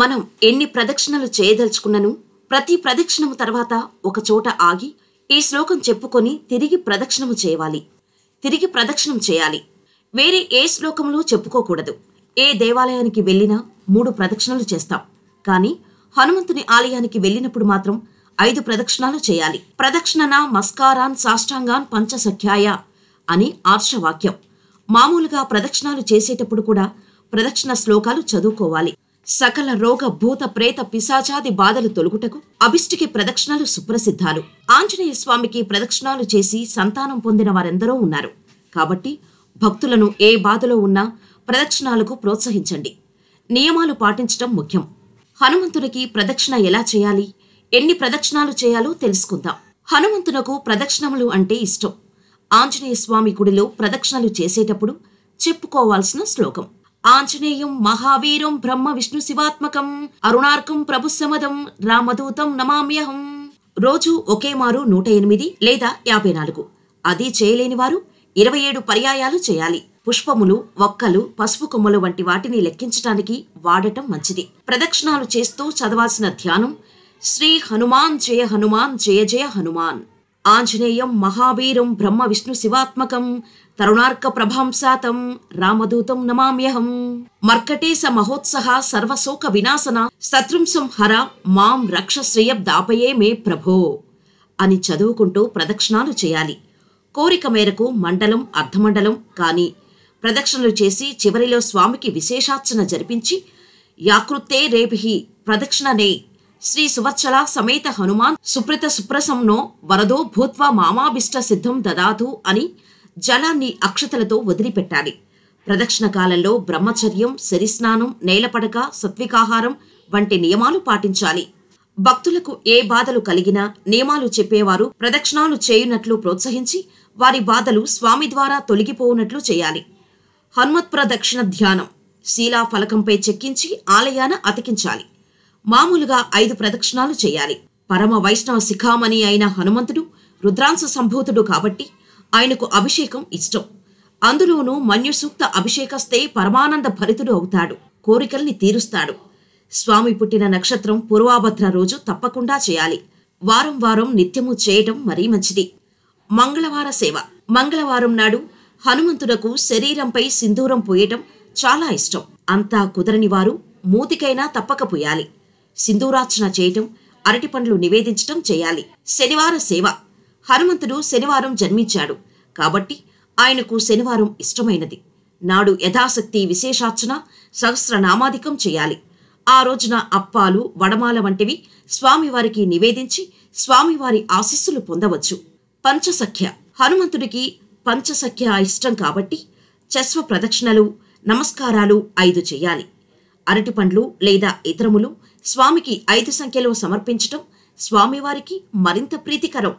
మనం ఎన్ని ప్రదక్షిణలు చేయదలుచుకున్నను ప్రతి ప్రదక్షిణము తర్వాత ఒక చోట ఆగి ఈ శ్లోకం చెప్పుకొని తిరిగి ప్రదక్షిణము చేయాలి తిరిగి ప్రదక్షిణం చేయాలి వేరే ఏ శ్లోకంలో చెప్పుకోకూడదు ఏ దేవాలయానికి వెళ్ళినా మూడు ప్రదక్షిణలు చేస్తాం కానీ హనుమంతుని ఆలయానికి వెళ్ళినప్పుడు మాత్రం ఐదు ప్రదక్షిణాలు చేయాలి ప్రదక్షిణన మస్కారాన్ సాష్టాంగాన్ పంచసఖ్యాయ అని ఆర్షవాక్యం మామూలుగా ప్రదక్షిణాలు చేసేటప్పుడు కూడా ప్రదక్షిణ శ్లోకాలు చదువుకోవాలి సకల రోగ భూత ప్రేత పిశాచాది బాధలు తొలుగుటకు అభిష్టికి ప్రదక్షిణాలు సుప్రసిద్ధాలు ఆంజనేయ స్వామికి ప్రదక్షిణాలు చేసి సంతానం పొందిన వారెందరో ఉన్నారు కాబట్టి భక్తులను ఏ బాధలో ఉన్నా ప్రదక్షిణాలకు ప్రోత్సహించండి నియమాలు పాటించటం ముఖ్యం హనుమంతునికి ప్రదక్షిణ ఎలా చేయాలి ఎన్ని ప్రదక్షిణాలు చేయాలో తెలుసుకుందాం హనుమంతునకు ప్రదక్షిణములు అంటే ఇష్టం ఆంజనేయ స్వామి గుడిలో ప్రదక్షిణలు చేసేటప్పుడు చెప్పుకోవాల్సిన శ్లోకం ఆంజనేయం మహావీరం బ్రహ్మ విష్ణు శివాత్మకం అరుణార్కం ప్రభుసమదం రామదూతం నమామ్యహం రోజు ఒకే మారు నూట ఎనిమిది లేదా యాభై నాలుగు అది చేయలేని వారు ఇరవై ఏడు పర్యాయాలు చేయాలి పుష్పములు ఒక్కలు పసుపు కొమ్మలు వంటి వాటిని లెక్కించటానికి వాడటం మంచిది ప్రదక్షిణాలు చేస్తూ చదవాల్సిన ధ్యానం శ్రీ హనుమాన్ జయ హనుమాన్ జయ జయ హనుమాన్ ఆంజనేయం మహావీరం బ్రహ్మ విష్ణు శివాత్మకం తరుణార్క ప్రభాంసాతం రామదూతం నమామ్యహం మర్కటేశ మహోత్సహ సర్వశోక వినాశన శత్రుంశం హర మాం దాపయే మే ప్రభో అని చదువుకుంటూ ప్రదక్షిణాలు చేయాలి కోరిక మేరకు మండలం అర్ధమండలం కానీ ప్రదక్షిణలు చేసి చివరిలో స్వామికి విశేషార్చన జరిపించి యాకృత్తే రేభి ప్రదక్షిణనే శ్రీ సువత్సల సమేత హనుమాన్ సుప్రత సుప్రసంనో వరదో భూత్వ మామాభిష్ట సిద్ధం దదాతు అని జలాన్ని అక్షతలతో వదిలిపెట్టాలి ప్రదక్షిణ కాలంలో బ్రహ్మచర్యం శరిస్నానం నేలపడక సత్వికాహారం వంటి నియమాలు పాటించాలి భక్తులకు ఏ బాధలు కలిగినా నియమాలు చెప్పేవారు ప్రదక్షిణాలు చేయునట్లు ప్రోత్సహించి వారి బాధలు స్వామి ద్వారా తొలగిపోవునట్లు చేయాలి హనుమత్ ప్రదక్షిణ ధ్యానం శీలా ఫలకంపై చెక్కించి ఆలయాన అతికించాలి మామూలుగా ఐదు ప్రదక్షిణాలు చేయాలి పరమ వైష్ణవ శిఖామణి అయిన హనుమంతుడు రుద్రాంశ సంభూతుడు కాబట్టి ఆయనకు అభిషేకం ఇష్టం అందులోనూ మన్యుసూక్త అభిషేకస్తే పరమానంద భరితుడు అవుతాడు కోరికల్ని తీరుస్తాడు స్వామి పుట్టిన నక్షత్రం పూర్వాభద్ర రోజు తప్పకుండా చేయాలి వారం వారం నిత్యము చేయటం మరీ మంచిది మంగళవార సేవ మంగళవారం నాడు హనుమంతుడకు శరీరంపై సింధూరం పోయటం చాలా ఇష్టం అంతా కుదరని వారు మూతికైనా తప్పకపోయాలి సింధూరార్చన చేయటం అరటిపండ్లు నివేదించటం చేయాలి శనివార సేవ హనుమంతుడు శనివారం జన్మించాడు కాబట్టి ఆయనకు శనివారం ఇష్టమైనది నాడు యథాశక్తి విశేషార్చన సహస్రనామాధికం చేయాలి ఆ రోజున అప్పాలు వడమాల వంటివి స్వామివారికి నివేదించి స్వామివారి ఆశీస్సులు పొందవచ్చు పంచసఖ్య హనుమంతుడికి పంచసఖ్య ఇష్టం కాబట్టి చస్వ ప్రదక్షిణలు నమస్కారాలు ఐదు చేయాలి అరటిపండ్లు లేదా ఇతరములు స్వామికి ఐదు సంఖ్యలో సమర్పించటం స్వామివారికి మరింత ప్రీతికరం